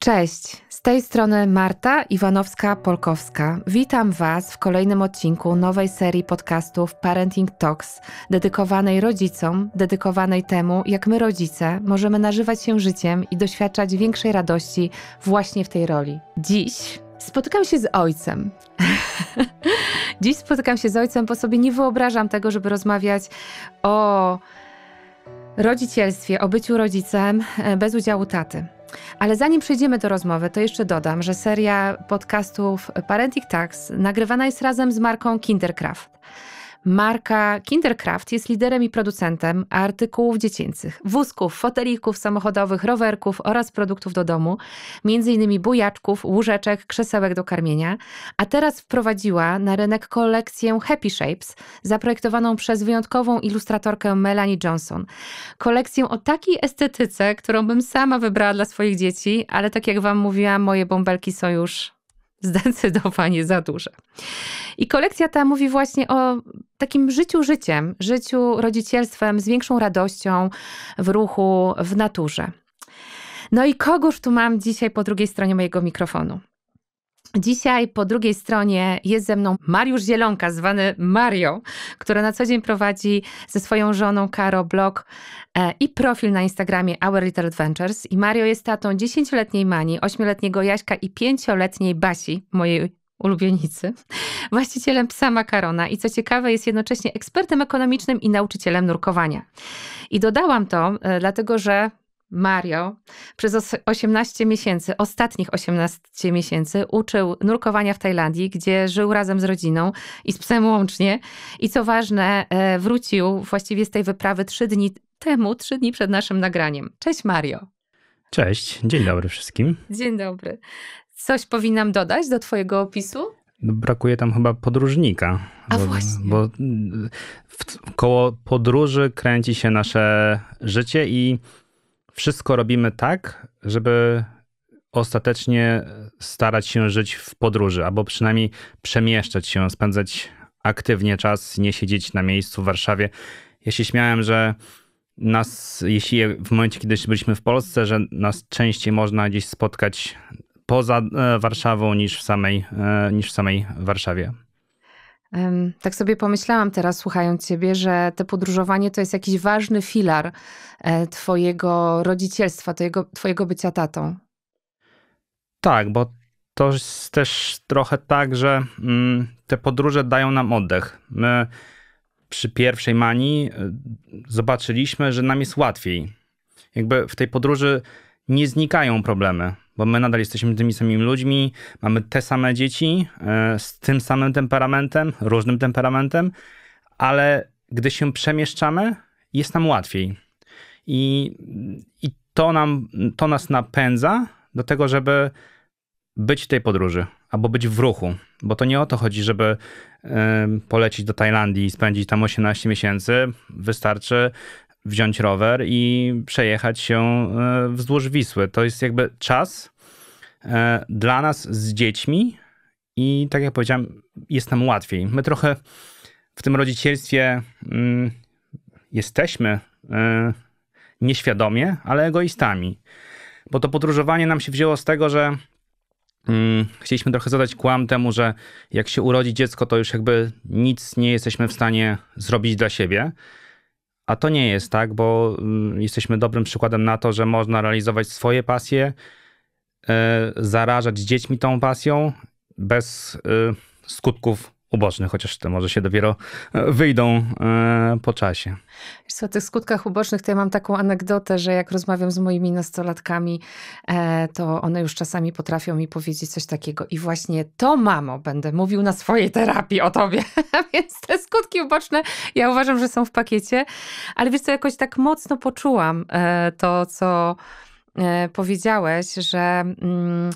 Cześć, z tej strony Marta Iwanowska-Polkowska. Witam Was w kolejnym odcinku nowej serii podcastów Parenting Talks, dedykowanej rodzicom, dedykowanej temu, jak my rodzice możemy nażywać się życiem i doświadczać większej radości właśnie w tej roli. Dziś Spotykam się z ojcem. Dziś spotykam się z ojcem, bo sobie nie wyobrażam tego, żeby rozmawiać o rodzicielstwie, o byciu rodzicem e, bez udziału taty. Ale zanim przejdziemy do rozmowy, to jeszcze dodam, że seria podcastów Parenting Tax nagrywana jest razem z marką Kinderkraft. Marka Kindercraft jest liderem i producentem artykułów dziecięcych, wózków, fotelików samochodowych, rowerków oraz produktów do domu, m.in. bujaczków, łóżeczek, krzesełek do karmienia, a teraz wprowadziła na rynek kolekcję Happy Shapes, zaprojektowaną przez wyjątkową ilustratorkę Melanie Johnson. Kolekcję o takiej estetyce, którą bym sama wybrała dla swoich dzieci, ale tak jak Wam mówiłam, moje bąbelki są już zdecydowanie za duże. I kolekcja ta mówi właśnie o takim życiu życiem, życiu rodzicielstwem z większą radością w ruchu, w naturze. No i kogoż tu mam dzisiaj po drugiej stronie mojego mikrofonu? Dzisiaj po drugiej stronie jest ze mną Mariusz Zielonka, zwany Mario, który na co dzień prowadzi ze swoją żoną Karo blog e, i profil na Instagramie Our Little Adventures. I Mario jest tatą 10-letniej Mani, 8-letniego Jaśka i 5-letniej Basi, mojej ulubienicy, właścicielem psa Makarona i co ciekawe jest jednocześnie ekspertem ekonomicznym i nauczycielem nurkowania. I dodałam to, e, dlatego że Mario przez 18 miesięcy, ostatnich 18 miesięcy uczył nurkowania w Tajlandii, gdzie żył razem z rodziną i z psem łącznie. I co ważne, e, wrócił właściwie z tej wyprawy trzy dni temu, trzy dni przed naszym nagraniem. Cześć Mario. Cześć, dzień dobry wszystkim. Dzień dobry. Coś powinnam dodać do Twojego opisu? No, brakuje tam chyba podróżnika. A bo, właśnie. Bo w, koło podróży kręci się nasze życie i wszystko robimy tak, żeby ostatecznie starać się żyć w podróży, albo przynajmniej przemieszczać się, spędzać aktywnie czas, nie siedzieć na miejscu w Warszawie. Ja się śmiałem, że nas, jeśli w momencie, kiedy byliśmy w Polsce, że nas częściej można gdzieś spotkać poza e, Warszawą niż w samej, e, niż w samej Warszawie. Tak sobie pomyślałam teraz, słuchając Ciebie, że to podróżowanie to jest jakiś ważny filar e, Twojego rodzicielstwa, twojego, twojego bycia tatą. Tak, bo to jest też trochę tak, że mm, te podróże dają nam oddech. My przy pierwszej manii e, zobaczyliśmy, że nam jest łatwiej. Jakby w tej podróży nie znikają problemy bo my nadal jesteśmy tymi samymi ludźmi, mamy te same dzieci e, z tym samym temperamentem, różnym temperamentem, ale gdy się przemieszczamy, jest nam łatwiej. I, i to, nam, to nas napędza do tego, żeby być w tej podróży albo być w ruchu, bo to nie o to chodzi, żeby e, polecić do Tajlandii i spędzić tam 18 miesięcy. Wystarczy wziąć rower i przejechać się e, wzdłuż Wisły. To jest jakby czas e, dla nas z dziećmi i tak jak powiedziałem, jest nam łatwiej. My trochę w tym rodzicielstwie mm, jesteśmy e, nieświadomie, ale egoistami. Bo to podróżowanie nam się wzięło z tego, że mm, chcieliśmy trochę zadać kłam temu, że jak się urodzi dziecko, to już jakby nic nie jesteśmy w stanie zrobić dla siebie. A to nie jest tak, bo mm, jesteśmy dobrym przykładem na to, że można realizować swoje pasje, e, zarażać dziećmi tą pasją bez e, skutków uboczny, chociaż te może się dopiero e, wyjdą e, po czasie. Wiesz o tych skutkach ubocznych to ja mam taką anegdotę, że jak rozmawiam z moimi nastolatkami, e, to one już czasami potrafią mi powiedzieć coś takiego i właśnie to mamo będę mówił na swojej terapii o tobie. Więc te skutki uboczne ja uważam, że są w pakiecie, ale wiesz co, jakoś tak mocno poczułam to, co powiedziałeś, że... Mm,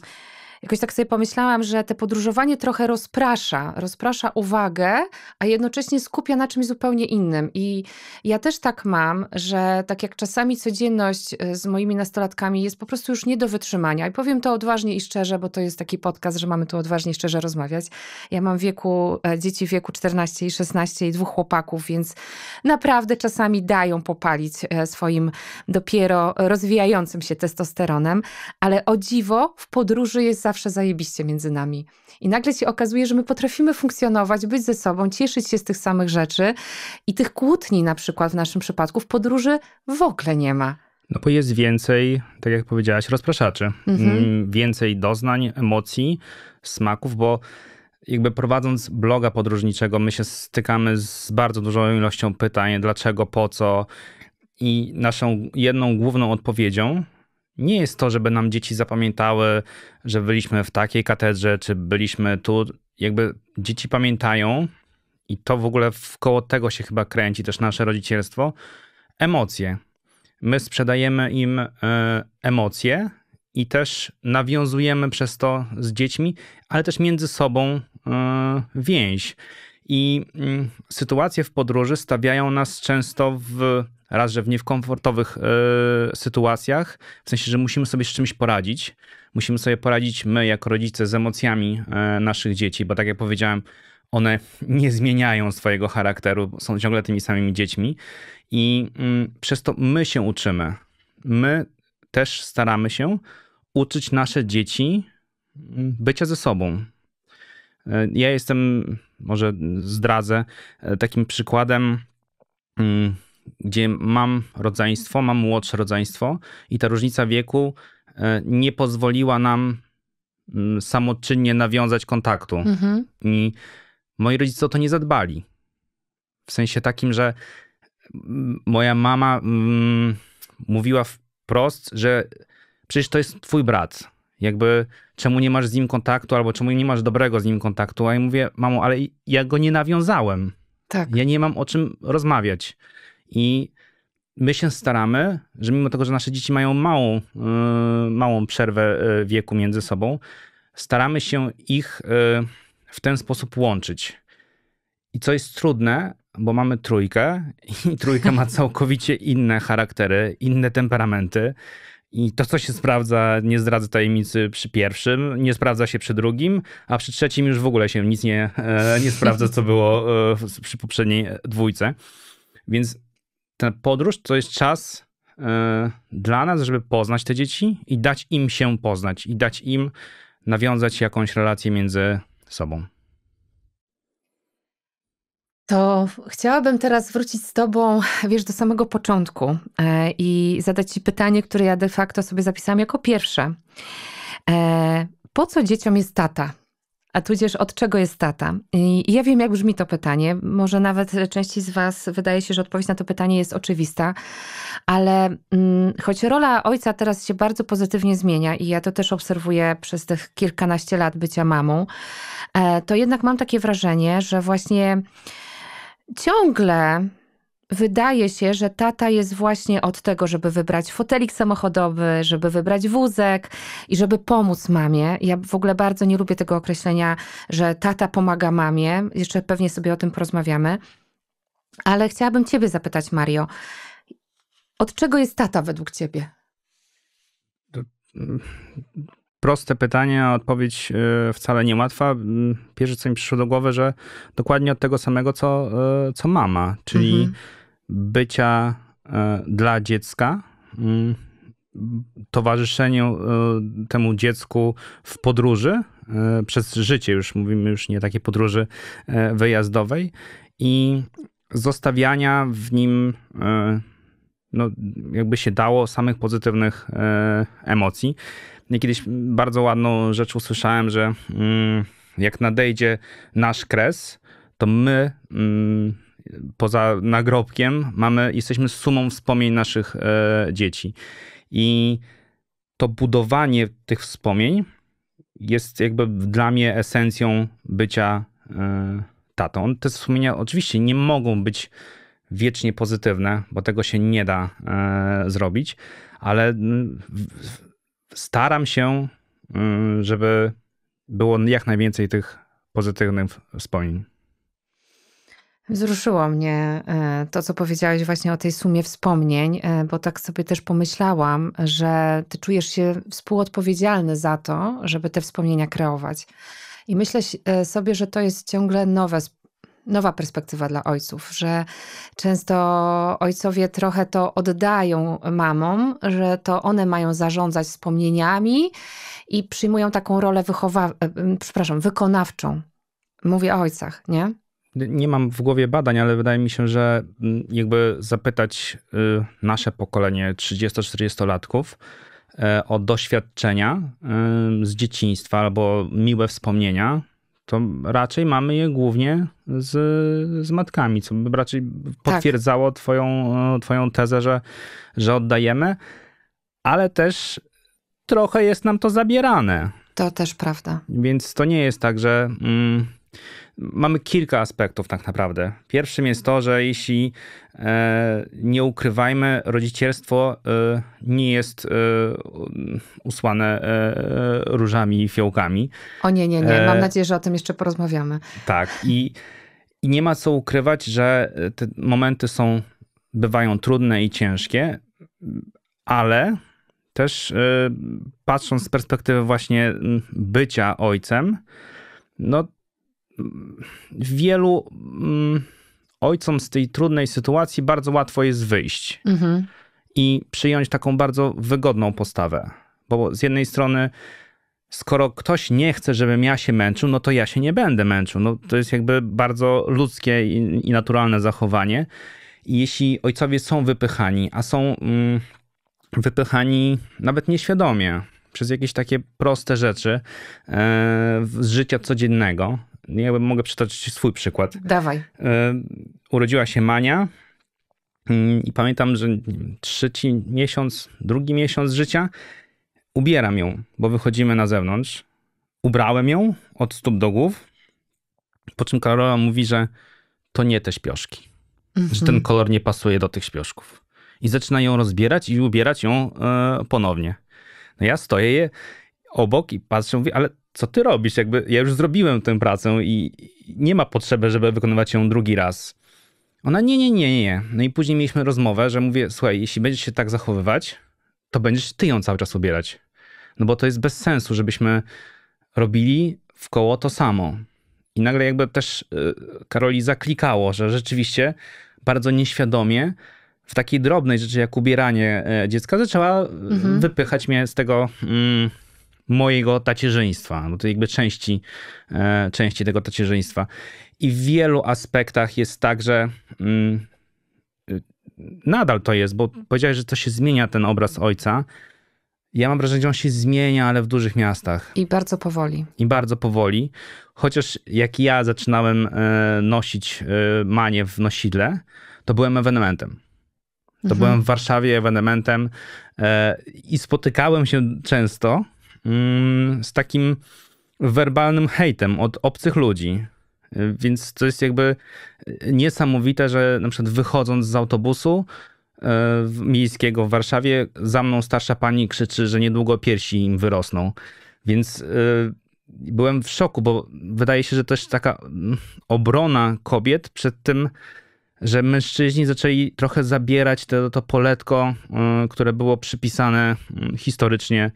jakoś tak sobie pomyślałam, że te podróżowanie trochę rozprasza, rozprasza uwagę, a jednocześnie skupia na czymś zupełnie innym. I ja też tak mam, że tak jak czasami codzienność e, z moimi nastolatkami jest po prostu już nie do wytrzymania. I powiem to odważnie i szczerze, bo to jest taki podcast, że mamy tu odważnie i szczerze rozmawiać. Ja mam wieku, e, dzieci w wieku 14 i 16 i dwóch chłopaków, więc naprawdę czasami dają popalić e, swoim dopiero rozwijającym się testosteronem, ale o dziwo w podróży jest za zawsze zajebiście między nami. I nagle się okazuje, że my potrafimy funkcjonować, być ze sobą, cieszyć się z tych samych rzeczy i tych kłótni na przykład w naszym przypadku w podróży w ogóle nie ma. No bo jest więcej, tak jak powiedziałaś, rozpraszaczy. Mhm. Mm, więcej doznań, emocji, smaków, bo jakby prowadząc bloga podróżniczego, my się stykamy z bardzo dużą ilością pytań, dlaczego, po co. I naszą jedną główną odpowiedzią nie jest to, żeby nam dzieci zapamiętały, że byliśmy w takiej katedrze, czy byliśmy tu. Jakby dzieci pamiętają i to w ogóle wkoło tego się chyba kręci też nasze rodzicielstwo, emocje. My sprzedajemy im e, emocje i też nawiązujemy przez to z dziećmi, ale też między sobą e, więź. I mm, sytuacje w podróży stawiają nas często w Raz, że w niekomfortowych y, sytuacjach, w sensie, że musimy sobie z czymś poradzić. Musimy sobie poradzić my, jako rodzice, z emocjami y, naszych dzieci, bo tak jak powiedziałem, one nie zmieniają swojego charakteru, są ciągle tymi samymi dziećmi i y, przez to my się uczymy. My też staramy się uczyć nasze dzieci mm, bycia ze sobą. E, ja jestem, może zdradzę, takim przykładem mm, gdzie mam rodzeństwo, mam młodsze rodzeństwo i ta różnica wieku e, nie pozwoliła nam mm, samoczynnie nawiązać kontaktu. Mhm. I moi rodzice o to nie zadbali. W sensie takim, że mm, moja mama mm, mówiła wprost, że przecież to jest twój brat. Jakby czemu nie masz z nim kontaktu, albo czemu nie masz dobrego z nim kontaktu. A ja mówię, mamo, ale ja go nie nawiązałem. Tak. Ja nie mam o czym rozmawiać. I my się staramy, że mimo tego, że nasze dzieci mają małą, y, małą przerwę y, wieku między sobą, staramy się ich y, w ten sposób łączyć. I co jest trudne, bo mamy trójkę i trójka ma całkowicie inne charaktery, inne temperamenty. I to, co się sprawdza, nie zdradza tajemnicy przy pierwszym, nie sprawdza się przy drugim, a przy trzecim już w ogóle się nic nie, e, nie sprawdza, co było e, przy poprzedniej dwójce. Więc podróż to jest czas y, dla nas, żeby poznać te dzieci i dać im się poznać, i dać im nawiązać jakąś relację między sobą. To chciałabym teraz wrócić z Tobą, wiesz, do samego początku e, i zadać Ci pytanie, które ja de facto sobie zapisałam jako pierwsze. E, po co dzieciom jest tata? a tudzież od czego jest tata? I ja wiem, jak brzmi to pytanie. Może nawet części z Was wydaje się, że odpowiedź na to pytanie jest oczywista, ale mm, choć rola ojca teraz się bardzo pozytywnie zmienia i ja to też obserwuję przez tych kilkanaście lat bycia mamą, e, to jednak mam takie wrażenie, że właśnie ciągle wydaje się, że tata jest właśnie od tego, żeby wybrać fotelik samochodowy, żeby wybrać wózek i żeby pomóc mamie. Ja w ogóle bardzo nie lubię tego określenia, że tata pomaga mamie. Jeszcze pewnie sobie o tym porozmawiamy. Ale chciałabym Ciebie zapytać, Mario, od czego jest tata według Ciebie? Mm, proste pytanie, a odpowiedź e, wcale niełatwa. Mm, pierwsze, co mi przyszło do głowy, że dokładnie od tego samego, co, e, co mama, czyli mhm bycia e, dla dziecka, mm, towarzyszeniu e, temu dziecku w podróży e, przez życie, już mówimy już nie takiej podróży wyjazdowej i zostawiania w nim no, jakby się dało samych pozytywnych emocji. kiedyś bardzo ładną rzecz usłyszałem, że mm, jak nadejdzie nasz kres, to my mm, poza nagrobkiem mamy, jesteśmy sumą wspomnień naszych e, dzieci. I to budowanie tych wspomnień jest jakby dla mnie esencją bycia e, tatą. Te wspomnienia oczywiście nie mogą być wiecznie pozytywne, bo tego się nie da e, zrobić, ale staram się, żeby było jak najwięcej tych pozytywnych wspomnień. Wzruszyło mnie e, to, co powiedziałeś właśnie o tej sumie wspomnień, e, bo tak sobie też pomyślałam, że ty czujesz się współodpowiedzialny za to, żeby te wspomnienia kreować. I myślę e, sobie, że to jest ciągle nowe, nowa perspektywa dla ojców, że często ojcowie trochę to oddają mamom, że to one mają zarządzać wspomnieniami i przyjmują taką rolę wychowa- przepraszam, wykonawczą. Mówię o ojcach, nie? nie mam w głowie badań, ale wydaje mi się, że mm, jakby zapytać y, nasze pokolenie 30-40-latków e, o doświadczenia y, z dzieciństwa albo miłe wspomnienia, to raczej mamy je głównie z, z matkami, co by raczej potwierdzało tak. twoją, e, twoją tezę, że, że oddajemy, ale też trochę jest nam to zabierane. To też prawda. Więc to nie jest tak, że... Mm, Mamy kilka aspektów tak naprawdę. Pierwszym jest to, że jeśli e, nie ukrywajmy, rodzicielstwo e, nie jest e, usłane różami i fiołkami. O nie, nie, nie. Mam nadzieję, że o tym jeszcze porozmawiamy. Tak. I, i nie ma co ukrywać, że te momenty są, bywają trudne i ciężkie, ale też patrząc z perspektywy właśnie bycia ojcem, no wielu mm, ojcom z tej trudnej sytuacji bardzo łatwo jest wyjść mhm. i przyjąć taką bardzo wygodną postawę. Bo z jednej strony, skoro ktoś nie chce, żebym ja się męczył, no to ja się nie będę męczył. No, to jest jakby bardzo ludzkie i, i naturalne zachowanie. I jeśli ojcowie są wypychani, a są mm, wypychani nawet nieświadomie przez jakieś takie proste rzeczy e, z życia codziennego, ja mogę przytoczyć swój przykład. Dawaj. E, urodziła się Mania mm, i pamiętam, że trzeci miesiąc, drugi miesiąc życia ubieram ją, bo wychodzimy na zewnątrz. Ubrałem ją od stóp do głów, po czym Karola mówi, że to nie te śpioszki, że ten mhm. kolor nie pasuje do tych śpioszków. I zaczyna ją rozbierać i ubierać ją e, ponownie. No ja stoję je obok i patrzę, mówię, ale co ty robisz? Jakby ja już zrobiłem tę pracę i nie ma potrzeby, żeby wykonywać ją drugi raz. Ona nie, nie, nie, nie. No i później mieliśmy rozmowę, że mówię, słuchaj, jeśli będziesz się tak zachowywać, to będziesz ty ją cały czas ubierać. No bo to jest bez sensu, żebyśmy robili w koło to samo. I nagle jakby też y, Karoli zaklikało, że rzeczywiście bardzo nieświadomie w takiej drobnej rzeczy jak ubieranie y, dziecka zaczęła mhm. wypychać mnie z tego... Mm, mojego tacierzyństwa, no to jakby części, e, części tego tacierzyństwa. I w wielu aspektach jest tak, że mm, y, nadal to jest, bo powiedziałeś, że to się zmienia, ten obraz ojca. Ja mam wrażenie, że on się zmienia, ale w dużych miastach. I bardzo powoli. I bardzo powoli. Chociaż jak ja zaczynałem e, nosić e, manię w nosidle, to byłem ewenementem. To mhm. byłem w Warszawie ewenementem i spotykałem się często Mm, z takim werbalnym hejtem od obcych ludzi. Więc to jest jakby niesamowite, że na przykład wychodząc z autobusu e, miejskiego w Warszawie, za mną starsza pani krzyczy, że niedługo piersi im wyrosną. Więc e, byłem w szoku, bo wydaje się, że też taka mm, obrona kobiet przed tym, że mężczyźni zaczęli trochę zabierać to, to poletko, e, które było przypisane mm, historycznie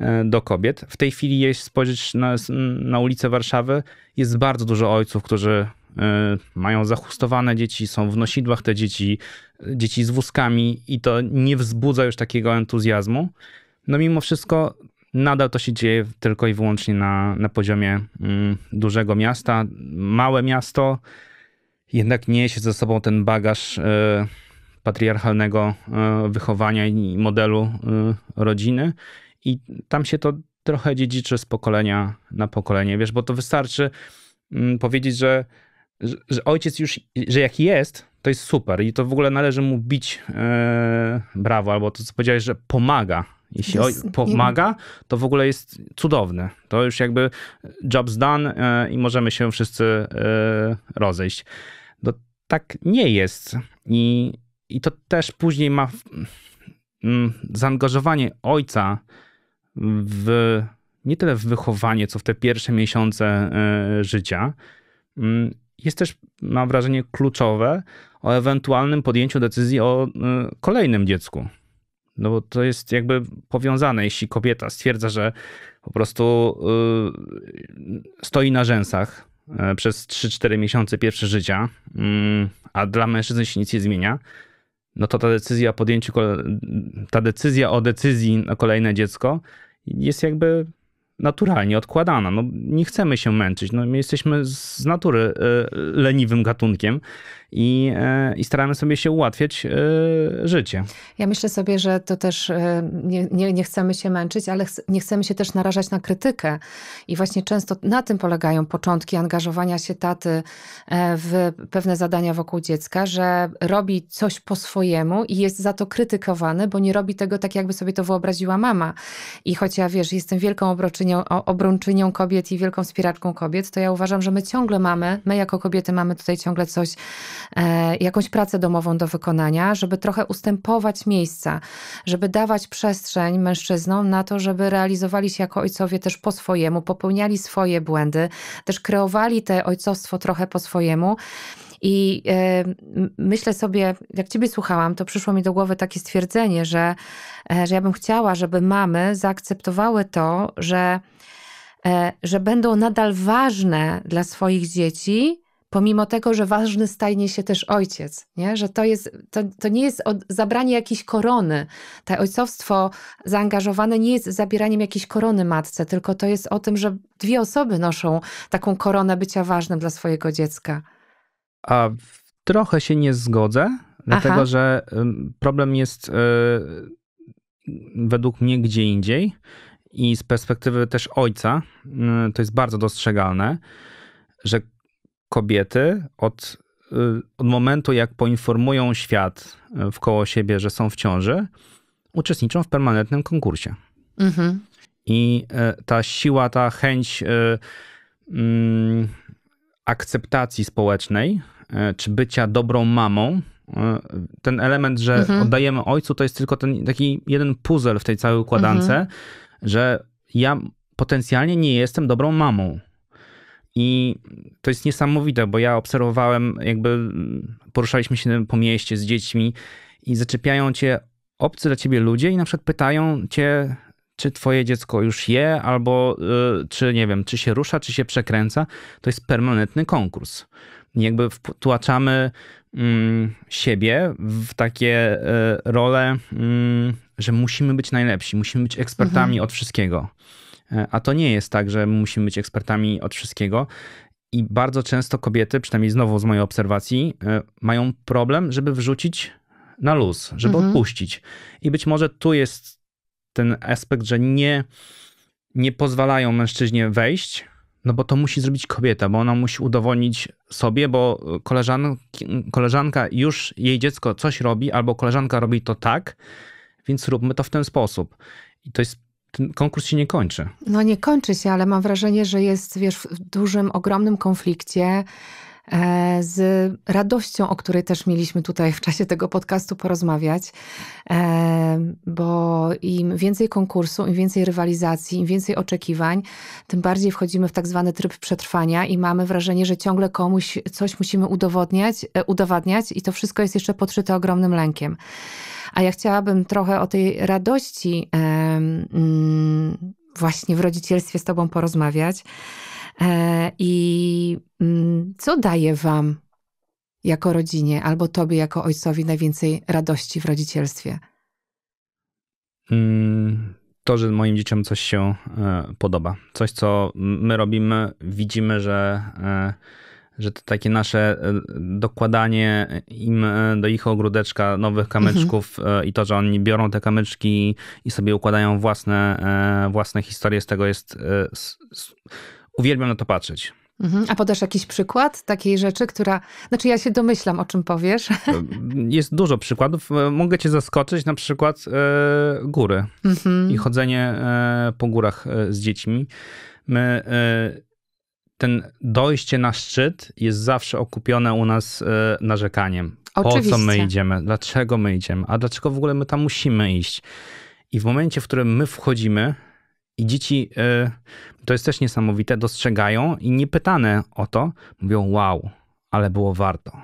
E, do kobiet. W tej chwili, jeśli spojrzeć na, na ulicę Warszawy, jest bardzo dużo ojców, którzy e, mają zachustowane dzieci, są w nosidłach te dzieci, dzieci z wózkami i to nie wzbudza już takiego entuzjazmu. No mimo wszystko nadal to się dzieje tylko i wyłącznie na, na poziomie mm, dużego miasta. Małe miasto jednak niesie ze sobą ten bagaż e, patriarchalnego wychowania i modelu rodziny i tam się to trochę dziedziczy z pokolenia na pokolenie, wiesz, bo to wystarczy mm, powiedzieć, że, że, że ojciec już, że jaki jest, to jest super i to w ogóle należy mu bić yy, brawo, albo to co powiedziałeś, że pomaga. Jeśli oj, pomaga, to w ogóle jest cudowne, To już jakby job's done yy, i możemy się wszyscy yy, rozejść. No, tak nie jest. I, I to też później ma mm, zaangażowanie ojca w, nie tyle w wychowanie, co w te pierwsze miesiące e, życia, mm, jest też, mam wrażenie, kluczowe o ewentualnym podjęciu decyzji o e, kolejnym dziecku. No bo to jest jakby powiązane, jeśli kobieta stwierdza, że po prostu e, stoi na rzęsach przez 3-4 miesiące pierwsze życia, mm, a dla mężczyzny się nic nie zmienia, no to ta decyzja o podjęciu, ta decyzja o decyzji na kolejne dziecko jest jakby naturalnie odkładana. No, nie chcemy się męczyć. No, my jesteśmy z natury e, leniwym gatunkiem i, e, i staramy sobie się ułatwiać e, życie. Ja myślę sobie, że to też e, nie, nie, nie chcemy się męczyć, ale nie chcemy się też narażać na krytykę. I właśnie często na tym polegają początki angażowania się taty w pewne zadania wokół dziecka, że robi coś po swojemu i jest za to krytykowany, bo nie robi tego tak, jakby sobie to wyobraziła mama. I choć ja wiesz, jestem wielką obroczynią, obrączynią kobiet i wielką wspieraczką kobiet, to ja uważam, że my ciągle mamy, my jako kobiety mamy tutaj ciągle coś E, jakąś pracę domową do wykonania, żeby trochę ustępować miejsca, żeby dawać przestrzeń mężczyznom na to, żeby realizowali się jako ojcowie też po swojemu, popełniali swoje błędy, też kreowali te ojcostwo trochę po swojemu. I e, myślę sobie, jak Ciebie słuchałam, to przyszło mi do głowy takie stwierdzenie, że, e, że ja bym chciała, żeby mamy zaakceptowały to, że, że będą nadal ważne dla swoich dzieci, pomimo tego, że ważny stajnie się też ojciec, nie? że to, jest, to, to nie jest od, zabranie jakiejś korony. To ojcowstwo zaangażowane nie jest zabieraniem jakiejś korony matce, tylko to jest o tym, że dwie osoby noszą taką koronę bycia ważnym dla swojego dziecka. A trochę się nie zgodzę, dlatego Aha. że problem jest yy, według mnie gdzie indziej i z perspektywy też ojca yy, to jest bardzo dostrzegalne, że kobiety od, y, od momentu, jak poinformują świat y, wkoło siebie, że są w ciąży, uczestniczą w permanentnym konkursie. Mhm. I y, ta siła, ta chęć mm, akceptacji społecznej, czy bycia dobrą mamą, ten element, że mhm. oddajemy ojcu, to jest tylko ten taki jeden puzzle w tej całej układance, mhm. że ja potencjalnie nie jestem dobrą mamą. I to jest niesamowite, bo ja obserwowałem, jakby poruszaliśmy się po mieście z dziećmi i zaczepiają cię obcy dla ciebie ludzie i na przykład pytają cię, czy twoje dziecko już je, albo y, czy nie wiem, czy się rusza, czy się przekręca. To jest permanentny konkurs. I jakby wtłaczamy mm, siebie w takie y, role, mm, że musimy być najlepsi, musimy być ekspertami mhm. od wszystkiego. E, a to nie jest tak, że musimy być ekspertami od wszystkiego. I bardzo często kobiety, przynajmniej znowu z mojej obserwacji, e, mają problem, żeby wrzucić na luz, żeby mhm. odpuścić. I być może tu jest ten aspekt, że nie, nie pozwalają mężczyźnie wejść, no bo to musi zrobić kobieta, bo ona musi udowodnić sobie, bo koleżan, koleżanka już jej dziecko coś robi, albo koleżanka robi to tak, więc róbmy to w ten sposób. I to jest ten konkurs się nie kończy. No nie kończy się, ale mam wrażenie, że jest wiesz, w dużym, ogromnym konflikcie e, z radością, o której też mieliśmy tutaj w czasie tego podcastu porozmawiać, e, bo im więcej konkursu, im więcej rywalizacji, im więcej oczekiwań, tym bardziej wchodzimy w tak zwany tryb przetrwania i mamy wrażenie, że ciągle komuś coś musimy udowodniać, e, udowadniać i to wszystko jest jeszcze podszyte ogromnym lękiem. A ja chciałabym trochę o tej radości mm, właśnie w rodzicielstwie z Tobą porozmawiać. E, I mm, co daje Wam jako rodzinie albo Tobie jako ojcowi najwięcej radości w rodzicielstwie? Hmm, to, że moim dzieciom coś się e, podoba. Coś, co my robimy, widzimy, że e, że to takie nasze e, dokładanie im e, do ich ogródeczka nowych kamyczków mhm. E, i to, że oni biorą te kamyczki i sobie układają własne, własne historie z tego jest... Z, z, uwielbiam na to patrzeć. Mhm. A podasz jakiś przykład takiej rzeczy, która. Znaczy, ja się domyślam, o czym powiesz. Jest dużo przykładów. Mogę cię zaskoczyć, na przykład góry mm -hmm. i chodzenie po górach z dziećmi. My ten dojście na szczyt jest zawsze okupione u nas e, narzekaniem. Oczywiście. Po co my idziemy? Dlaczego my idziemy? A dlaczego w ogóle my tam musimy iść? I w momencie, w którym my wchodzimy i dzieci, e, to jest też niesamowite, dostrzegają i nie pytane o to, mówią wow, ale było warto.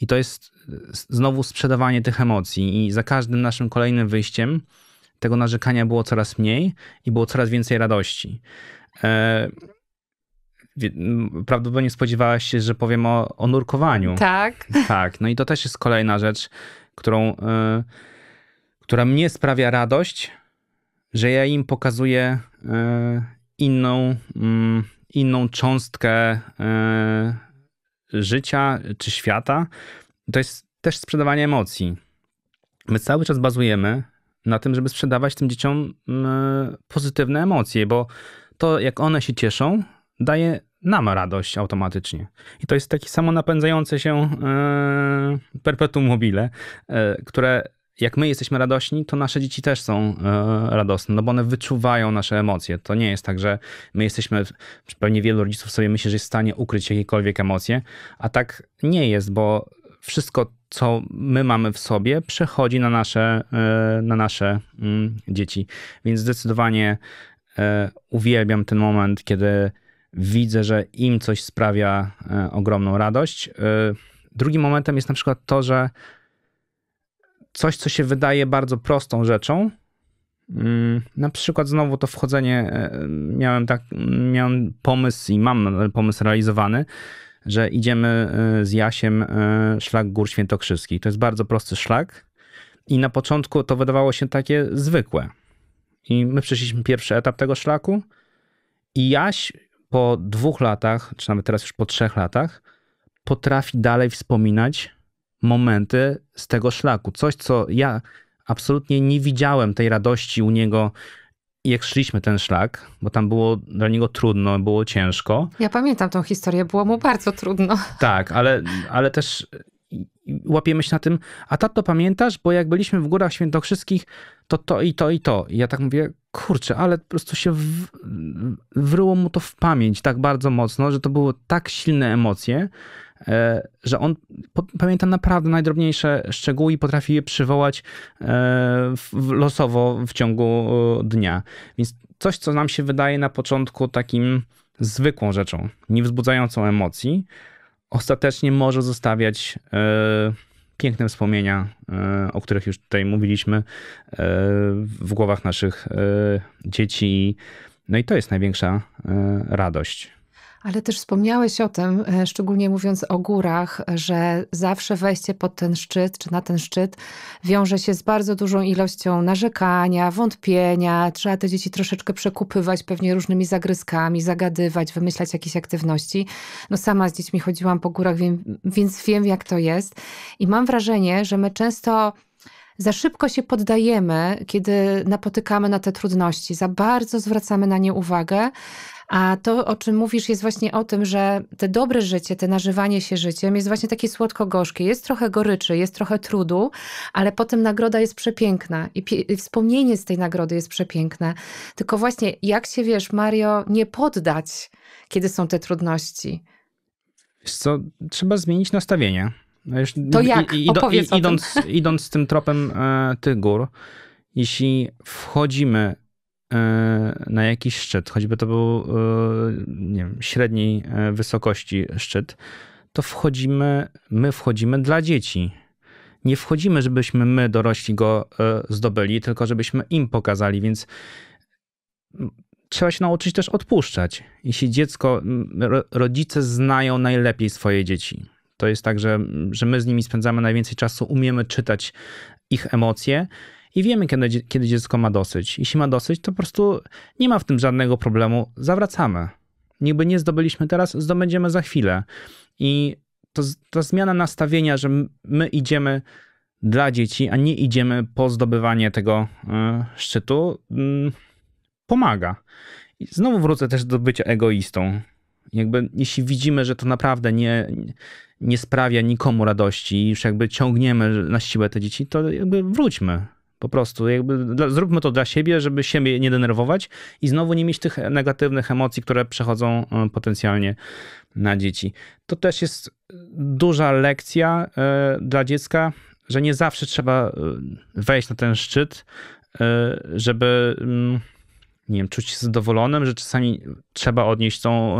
I to jest znowu sprzedawanie tych emocji i za każdym naszym kolejnym wyjściem tego narzekania było coraz mniej i było coraz więcej radości. E, prawdopodobnie spodziewałaś się, że powiem o, o nurkowaniu. Tak. Tak, no i to też jest kolejna rzecz, którą, y, która mnie sprawia radość, że ja im pokazuję y, inną, y, inną cząstkę y, życia czy świata. To jest też sprzedawanie emocji. My cały czas bazujemy na tym, żeby sprzedawać tym dzieciom y, pozytywne emocje, bo to, jak one się cieszą, daje nam radość automatycznie. I to jest takie samo napędzające się yy, perpetuum mobile, yy, które jak my jesteśmy radośni, to nasze dzieci też są yy, radosne, no bo one wyczuwają nasze emocje. To nie jest tak, że my jesteśmy, pewnie wielu rodziców sobie myśli, że jest w stanie ukryć jakiekolwiek emocje, a tak nie jest, bo wszystko, co my mamy w sobie, przechodzi na nasze, na nasze mm, dzieci. Więc zdecydowanie uwielbiam ten moment, kiedy widzę, że im coś sprawia e, ogromną radość. E, drugim momentem jest na przykład to, że coś, co się wydaje bardzo prostą rzeczą, mm, na przykład znowu to wchodzenie, e, miałem, tak, miałem pomysł i mam pomysł realizowany, że idziemy z Jasiem szlak Gór Świętokrzyskich. To jest bardzo prosty szlak i na początku to wydawało się takie zwykłe. I my przeszliśmy pierwszy etap tego szlaku i Jaś po dwóch latach, czy nawet teraz już po trzech latach, potrafi dalej wspominać momenty z tego szlaku. Coś, co ja absolutnie nie widziałem tej radości u niego, jak szliśmy ten szlak, bo tam było dla niego trudno, było ciężko. Ja pamiętam tą historię, było mu bardzo trudno. Tak, ale, ale też łapiemy się na tym, a tato pamiętasz, bo jak byliśmy w Górach Świętokrzyskich, to to i to i to. I ja tak mówię, kurczę, ale po prostu się w, wryło mu to w pamięć tak bardzo mocno, że to były tak silne emocje, e, że on pamięta naprawdę najdrobniejsze szczegóły i potrafi je przywołać e, losowo w ciągu e, dnia. Więc coś, co nam się wydaje na początku takim zwykłą rzeczą, nie wzbudzającą emocji, ostatecznie może zostawiać piękne wspomnienia, e, o których już tutaj mówiliśmy, e, w głowach naszych e, dzieci. No i to jest największa radość. Ale też wspomniałeś o tym, e, szczególnie mówiąc o górach, że zawsze wejście pod ten szczyt czy na ten szczyt wiąże się z bardzo dużą ilością narzekania, wątpienia. Trzeba te dzieci troszeczkę przekupywać pewnie różnymi zagryzkami, zagadywać, wymyślać jakieś aktywności. No sama z dziećmi chodziłam po górach, więc wiem jak to jest. I mam wrażenie, że my często za szybko się poddajemy, kiedy napotykamy na te trudności, za bardzo zwracamy na nie uwagę, a to, o czym mówisz, jest właśnie o tym, że te dobre życie, te nażywanie się życiem jest właśnie takie słodko-gorzkie. Jest trochę goryczy, jest trochę trudu, ale potem nagroda jest przepiękna i, i wspomnienie z tej nagrody jest przepiękne. Tylko właśnie, jak się wiesz, Mario, nie poddać, kiedy są te trudności? Wiesz co, trzeba zmienić nastawienie. Wiesz, no to jak? I, id, id, idąc, idąc tym tropem e, tych gór, jeśli wchodzimy E, na jakiś szczyt, choćby to był e, nie wiem, średniej e, wysokości szczyt, to wchodzimy, my wchodzimy dla dzieci. Nie wchodzimy, żebyśmy my, dorośli, go zdobyli, tylko żebyśmy im pokazali, więc trzeba się nauczyć też odpuszczać. Jeśli dziecko, rodzice znają najlepiej swoje dzieci. To jest tak, że, że my z nimi spędzamy najwięcej czasu, umiemy czytać ich emocje i wiemy, kiedy, kiedy dziecko ma dosyć. Jeśli ma dosyć, to po prostu nie ma w tym żadnego problemu, zawracamy. Niby nie zdobyliśmy teraz, zdobędziemy za chwilę. I to, to zmiana nastawienia, że my idziemy dla dzieci, a nie idziemy po zdobywanie tego y, szczytu, mm, pomaga. I znowu wrócę też do bycia egoistą. Jakby jeśli widzimy, że to naprawdę nie, nie sprawia nikomu radości, już jakby ciągniemy na siłę te dzieci, to jakby wróćmy. Po prostu, jakby dla, zróbmy to dla siebie, żeby siebie nie denerwować i znowu nie mieć tych negatywnych emocji, które przechodzą e, potencjalnie na dzieci. To też jest duża lekcja y, dla dziecka, że nie zawsze trzeba e, wejść na ten szczyt, y, żeby. Y, nie wiem, czuć się zadowolonym, że czasami trzeba odnieść tą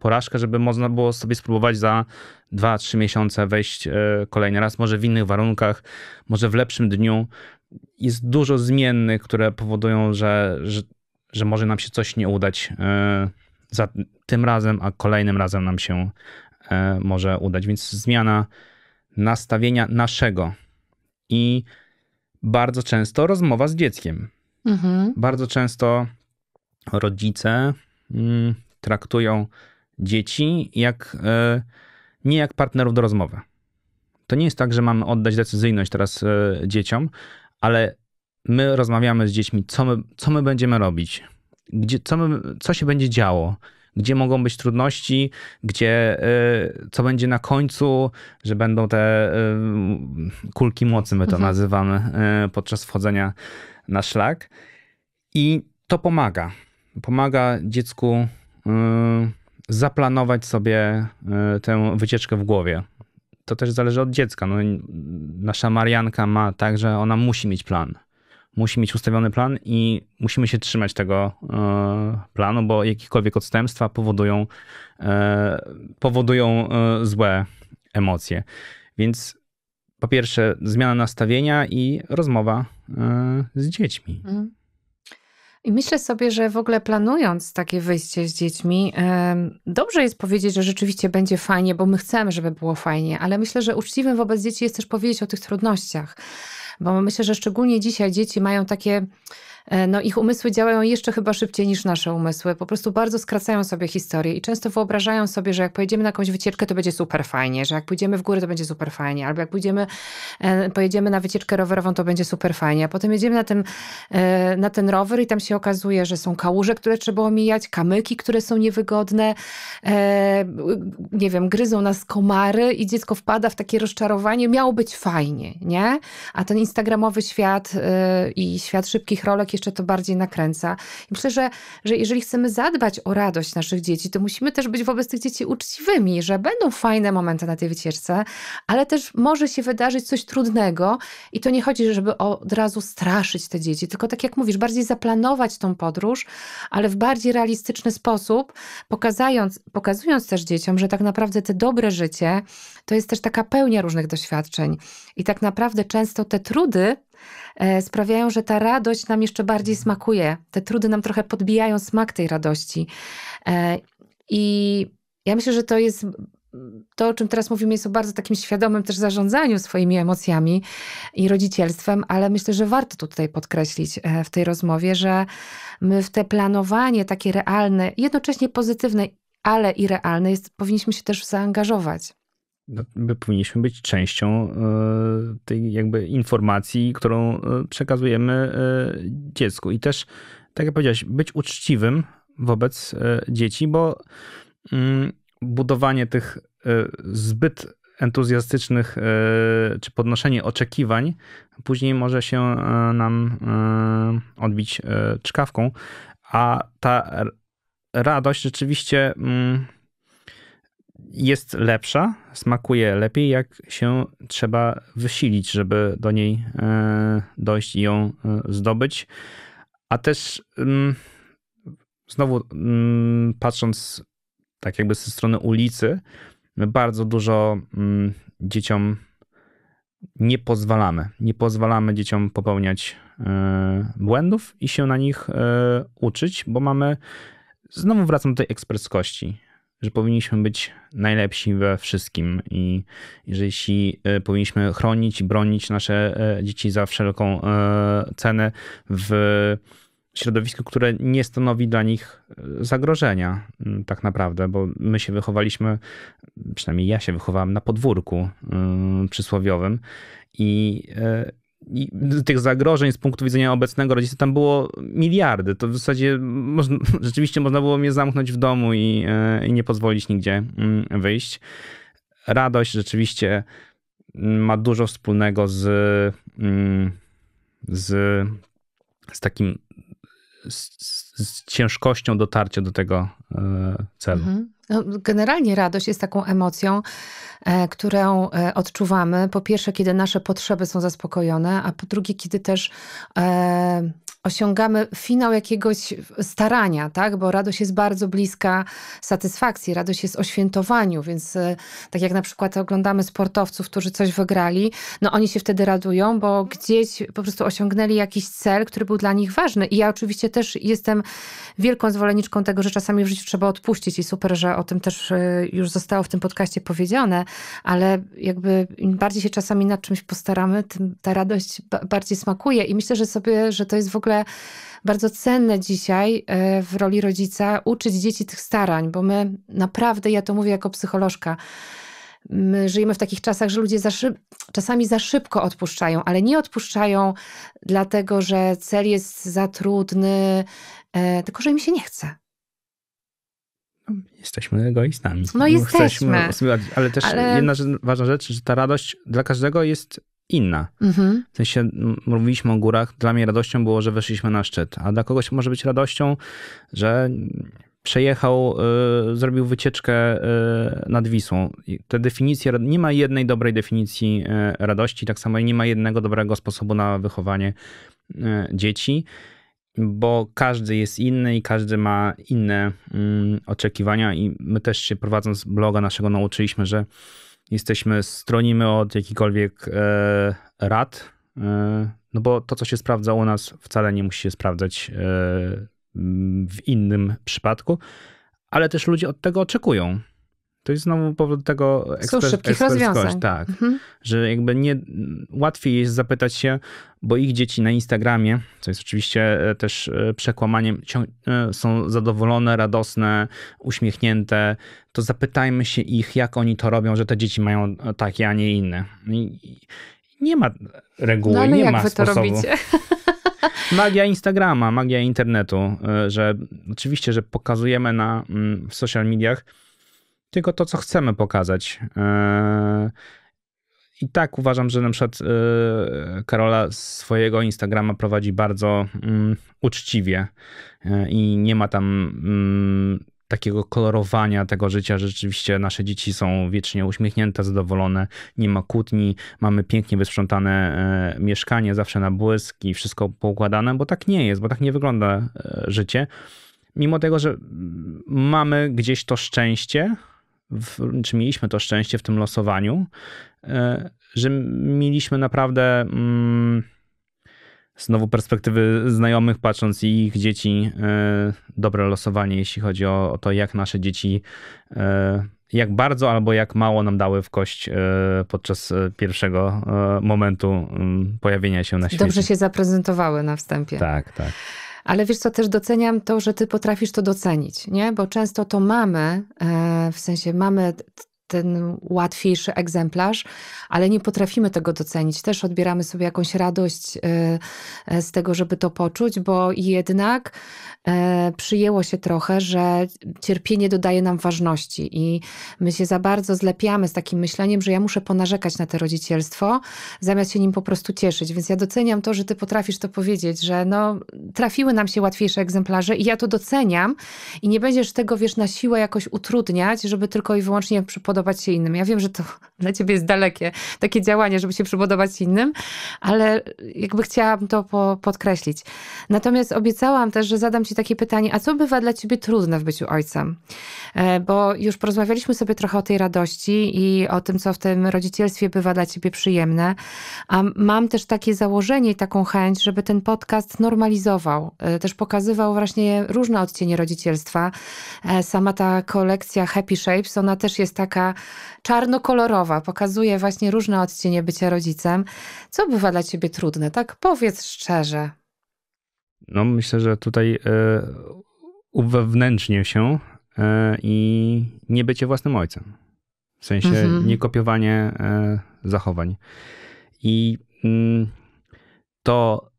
porażkę, żeby można było sobie spróbować za 2-3 miesiące wejść kolejny raz, może w innych warunkach, może w lepszym dniu, jest dużo zmiennych, które powodują, że, że, że może nam się coś nie udać e, za tym razem, a kolejnym razem nam się e, może udać. Więc zmiana nastawienia naszego i bardzo często rozmowa z dzieckiem. Mhm. Bardzo często rodzice mm, traktują dzieci jak, e, nie jak partnerów do rozmowy. To nie jest tak, że mamy oddać decyzyjność teraz dzieciom, ale my rozmawiamy z dziećmi, co my, co my będziemy robić, gdzie, co, my, co się będzie działo, gdzie mogą być trudności, gdzie, y, co będzie na końcu, że będą te y, kulki mocy, my to mhm. nazywamy, y, podczas wchodzenia na szlak. I to pomaga. Pomaga dziecku zaplanować sobie tę wycieczkę w głowie to też zależy od dziecka. No, nasza Marianka ma tak, że ona musi mieć plan. Musi mieć ustawiony plan i musimy się trzymać tego e, planu, bo jakiekolwiek odstępstwa powodują, e, powodują e, złe emocje. Więc po pierwsze, zmiana nastawienia i rozmowa z dziećmi. Mhm. I myślę sobie, że w ogóle planując takie wyjście z dziećmi, dobrze jest powiedzieć, że rzeczywiście będzie fajnie, bo my chcemy, żeby było fajnie, ale myślę, że uczciwym wobec dzieci jest też powiedzieć o tych trudnościach, bo myślę, że szczególnie dzisiaj dzieci mają takie E, no ich umysły działają jeszcze chyba szybciej niż nasze umysły. Po prostu bardzo skracają sobie historię i często wyobrażają sobie, że jak pojedziemy na jakąś wycieczkę, to będzie super fajnie, że jak pójdziemy w górę, to będzie super fajnie, albo jak pójdziemy, e, pojedziemy na wycieczkę rowerową, to będzie super fajnie, a potem jedziemy na ten, na ten rower i tam się okazuje, że są kałuże, które trzeba omijać, kamyki, które są niewygodne, e, nie wiem, gryzą nas komary i dziecko wpada w takie rozczarowanie, miało być fajnie, nie? A ten instagramowy świat i świat szybkich rolek tak jeszcze to bardziej nakręca. I myślę, że, że jeżeli chcemy zadbać o radość naszych dzieci, to musimy też być wobec tych dzieci uczciwymi, że będą fajne momenty na tej wycieczce, ale też może się wydarzyć coś trudnego i to nie chodzi, żeby od razu straszyć te dzieci, tylko tak jak mówisz, bardziej zaplanować tą podróż, ale w bardziej realistyczny sposób, pokazując, pokazując też dzieciom, że tak naprawdę te dobre życie to jest też taka pełnia różnych doświadczeń i tak naprawdę często te trudy E, sprawiają, że ta radość nam jeszcze bardziej smakuje. Te trudy nam trochę podbijają smak tej radości. E, I ja myślę, że to jest to, o czym teraz mówimy, jest o bardzo takim świadomym też zarządzaniu swoimi emocjami i rodzicielstwem, ale myślę, że warto to tutaj podkreślić e, w tej rozmowie, że my w te planowanie takie realne, jednocześnie pozytywne, ale i realne, jest, powinniśmy się też zaangażować. No, my powinniśmy być częścią e, tej jakby informacji, którą e, przekazujemy e, dziecku. I też, tak jak powiedziałeś, być uczciwym wobec dzieci, bo mm, budowanie tych zbyt entuzjastycznych czy podnoszenie oczekiwań później może się nam odbić czkawką, a ta radość rzeczywiście mm, jest lepsza, smakuje lepiej, jak się trzeba wysilić, żeby do niej e, dojść i ją e, zdobyć. A też mm, znowu mm, patrząc tak jakby ze strony ulicy, bardzo dużo mm, dzieciom nie pozwalamy. Nie pozwalamy dzieciom popełniać e, błędów i się na nich uczyć, bo mamy, znowu wracam do tej eksperckości że powinniśmy być najlepsi we wszystkim i, że jeśli e, powinniśmy chronić, i bronić nasze e, dzieci za wszelką e, cenę w środowisku, które nie stanowi dla nich zagrożenia, mm, tak naprawdę, bo my się wychowaliśmy, przynajmniej ja się wychowałem na podwórku przysłowiowym i, tych zagrożeń z punktu widzenia obecnego rodzica tam było miliardy. To w zasadzie można, rzeczywiście można było mnie zamknąć w domu i, e, i nie pozwolić nigdzie mm, wyjść. Radość rzeczywiście mm, ma dużo wspólnego z, mm, z, z takim z, z ciężkością dotarcia do tego e, celu. Mhm. No, generalnie radość jest taką emocją, e, którą e, odczuwamy po pierwsze, kiedy nasze potrzeby są zaspokojone, a po drugie, kiedy też e, osiągamy finał jakiegoś starania, tak? Bo radość jest bardzo bliska satysfakcji, radość jest oświętowaniu, więc e, tak jak na przykład oglądamy sportowców, którzy coś wygrali, no oni się wtedy radują, bo gdzieś po prostu osiągnęli jakiś cel, który był dla nich ważny. I ja oczywiście też jestem wielką zwolenniczką tego, że czasami w życiu trzeba odpuścić i super, że o tym też e, już zostało w tym podcaście powiedziane, ale jakby im bardziej się czasami nad czymś postaramy, tym ta radość bardziej smakuje i myślę, że sobie, że to jest w ogóle niezwykle bardzo cenne dzisiaj e, w roli rodzica uczyć dzieci tych starań, bo my naprawdę, ja to mówię jako psycholożka, My żyjemy w takich czasach, że ludzie za szyb, czasami za szybko odpuszczają, ale nie odpuszczają dlatego, że cel jest za trudny, e, tylko że im się nie chce. No, jesteśmy egoistami. No jesteśmy. Chcemy, ale też ale... jedna ważna rzecz, że ta radość dla każdego jest inna. Mhm. W sensie mówiliśmy o górach, dla mnie radością było, że weszliśmy na szczyt, a dla kogoś może być radością, że przejechał, y, zrobił wycieczkę y, nad Wisłą. I te definicje, nie ma jednej dobrej definicji y, radości, tak samo nie ma jednego dobrego sposobu na wychowanie y, dzieci, bo każdy jest inny i każdy ma inne mm, oczekiwania i my też się prowadząc bloga naszego nauczyliśmy, że jesteśmy, stronimy od jakichkolwiek e, rad, e, no bo to, co się sprawdza u nas, wcale nie musi się sprawdzać e, w innym przypadku, ale też ludzie od tego oczekują. To jest znowu powód tego eksper- szybkich rozwiązań. Tak, mhm. że jakby nie, łatwiej jest zapytać się, bo ich dzieci na Instagramie, co jest oczywiście e, też e, przekłamaniem, e, są zadowolone, radosne, uśmiechnięte, to zapytajmy się ich, jak oni to robią, że te dzieci mają takie, a nie inne. No nie ma reguły, no, ale no nie jak ma wy sposobu. To robicie? magia Instagrama, magia internetu, że oczywiście, że pokazujemy na mm, w social mediach tylko to, co chcemy pokazać. E, I tak uważam, że na przykład e, Karola swojego Instagrama prowadzi bardzo mm, uczciwie e, i nie ma tam mm, takiego kolorowania tego życia. Rzeczywiście nasze dzieci są wiecznie uśmiechnięte, zadowolone, nie ma kłótni, mamy pięknie wysprzątane mieszkanie, zawsze na błysk i wszystko poukładane, bo tak nie jest, bo tak nie wygląda życie. Mimo tego, że mm, mamy gdzieś to szczęście, w, czy mieliśmy to szczęście w tym losowaniu, e, że mieliśmy naprawdę mm, znowu perspektywy znajomych, patrząc i ich dzieci, e, dobre losowanie, jeśli chodzi o, o to, jak nasze dzieci, e, jak bardzo albo jak mało nam dały w kość podczas pierwszego momentu mm, pojawienia się na świecie. Dobrze się zaprezentowały na wstępie. Tak, tak. Ale wiesz co, też doceniam to, że ty potrafisz to docenić, nie? Bo często to mamy, e, w sensie mamy ten łatwiejszy egzemplarz, ale nie potrafimy tego docenić. Też odbieramy sobie jakąś radość e, e, z tego, żeby to poczuć, bo jednak e, przyjęło się trochę, że cierpienie dodaje nam ważności i my się za bardzo zlepiamy z takim myśleniem, że ja muszę ponarzekać na to rodzicielstwo, zamiast się nim po prostu cieszyć. Więc ja doceniam to, że ty potrafisz to powiedzieć, że no, trafiły nam się łatwiejsze egzemplarze i ja to doceniam i nie będziesz tego, wiesz, na siłę jakoś utrudniać, żeby tylko i wyłącznie przypodobać przypodobać się innym. Ja wiem, że to dla ciebie jest dalekie, takie działanie, żeby się przypodobać innym, ale jakby chciałam to po, podkreślić. Natomiast obiecałam też, że zadam ci takie pytanie, a co bywa dla ciebie trudne w byciu ojcem? E, bo już porozmawialiśmy sobie trochę o tej radości i o tym, co w tym rodzicielstwie bywa dla ciebie przyjemne. A mam też takie założenie i taką chęć, żeby ten podcast normalizował, e, też pokazywał właśnie różne odcienie rodzicielstwa. E, sama ta kolekcja Happy Shapes, ona też jest taka czarnokolorowa, pokazuje właśnie różne odcienie bycia rodzicem. Co bywa dla ciebie trudne, tak? Powiedz szczerze. No, myślę, że tutaj y, e, uwewnętrznie się e, i nie bycie własnym ojcem. W sensie mhm. nie kopiowanie e, zachowań. I mm, to,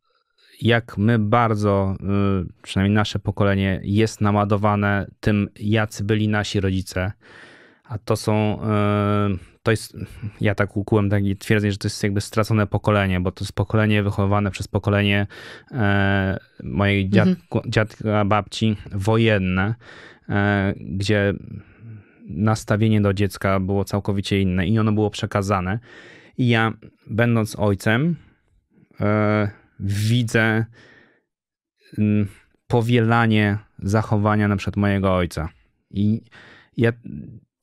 jak my bardzo, y, przynajmniej nasze pokolenie, jest naładowane tym, jacy byli nasi rodzice, a to są, e, to jest, ja tak ukułem i twierdzenie, że to jest jakby stracone pokolenie, bo to jest pokolenie wychowane przez pokolenie e, mojej mhm. dziadka, babci wojenne, e, gdzie nastawienie do dziecka było całkowicie inne i ono było przekazane. I ja, będąc ojcem, widzę powielanie zachowania na przykład mojego ojca. I ja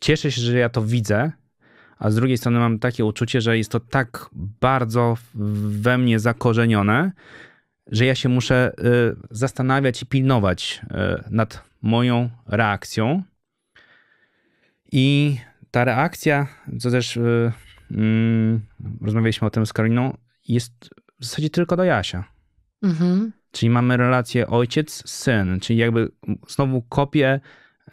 cieszę się, że ja to widzę, a z drugiej strony mam takie uczucie, że jest to tak bardzo we mnie zakorzenione, że ja się muszę y, zastanawiać i pilnować y, nad moją reakcją. I ta reakcja, co też y, mm, rozmawialiśmy o tym z Karoliną, jest w zasadzie tylko do Jasia. Mhm. Czyli mamy relację ojciec-syn, czyli jakby znowu kopię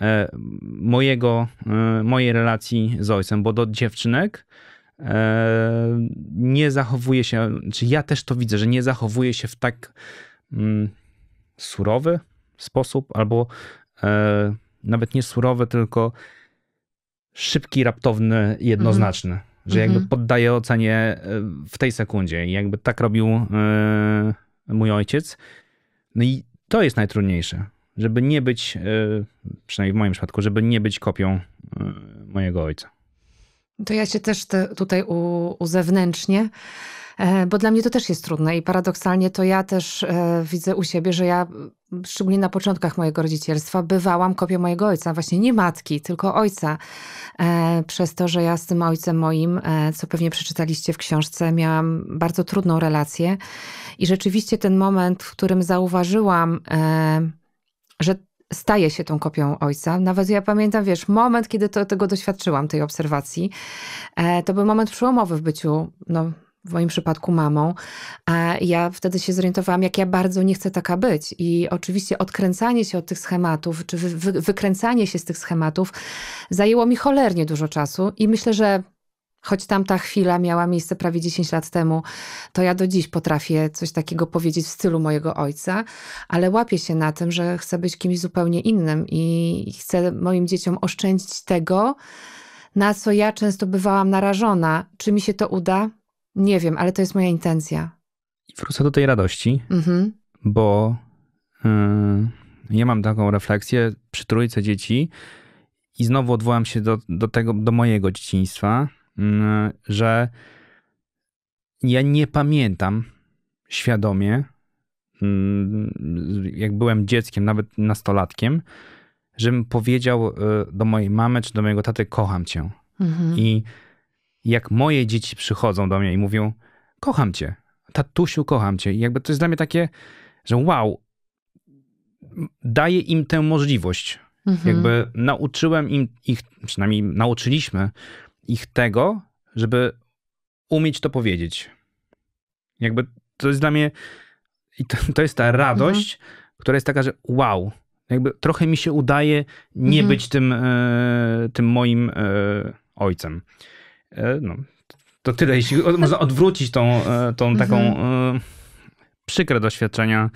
E, mojego, e, mojej relacji z ojcem, bo do dziewczynek e, nie zachowuje się, czy ja też to widzę, że nie zachowuje się w tak mm, surowy sposób, albo nawet nie surowy, tylko szybki, raptowny, jednoznaczny. Mhm. Że jakby mhm. poddaje ocenie w tej sekundzie. I jakby tak robił mój ojciec. No i to jest najtrudniejsze żeby nie być, e, przynajmniej w moim przypadku, żeby nie być kopią e, mojego ojca. To ja się też te, tutaj u, e, bo dla mnie to też jest trudne i paradoksalnie to ja też widzę u siebie, że ja szczególnie na początkach mojego rodzicielstwa bywałam kopią mojego ojca, właśnie nie matki, tylko ojca. Przez to, że ja z tym ojcem moim, co pewnie przeczytaliście w książce, miałam bardzo trudną relację i rzeczywiście ten moment, w którym zauważyłam że staje się tą kopią ojca. Nawet ja pamiętam, wiesz, moment, kiedy to, tego doświadczyłam, tej obserwacji, e, to był moment przełomowy w byciu, no, w moim przypadku mamą. A e, ja wtedy się zorientowałam, jak ja bardzo nie chcę taka być. I oczywiście odkręcanie się od tych schematów, czy wy, wy, wykręcanie się z tych schematów zajęło mi cholernie dużo czasu i myślę, że choć tamta chwila miała miejsce prawie 10 lat temu, to ja do dziś potrafię coś takiego powiedzieć w stylu mojego ojca, ale łapię się na tym, że chcę być kimś zupełnie innym i chcę moim dzieciom oszczędzić tego, na co ja często bywałam narażona. Czy mi się to uda? Nie wiem, ale to jest moja intencja. I wrócę do tej radości, mhm. bo yy, ja mam taką refleksję przy trójce dzieci i znowu odwołam się do, do tego, do mojego dzieciństwa, Mm, że ja nie pamiętam świadomie, mm, jak byłem dzieckiem, nawet nastolatkiem, żebym powiedział e, do mojej mamy czy do mojego taty: Kocham cię. Mhm. I jak moje dzieci przychodzą do mnie i mówią: Kocham cię, tatusiu, kocham cię. I jakby to jest dla mnie takie, że wow, daję im tę możliwość. Mhm. Jakby nauczyłem im ich, przynajmniej nauczyliśmy ich tego, żeby umieć to powiedzieć. Jakby to jest dla mnie, i to, to jest ta mhm. radość, mhm. która jest taka, że wow, jakby trochę mi się udaje nie mhm. być tym, e, tym moim e, ojcem. E, no, to tyle, jeśli od, można odwrócić tą, e, tą mhm. taką e, przykre doświadczenia,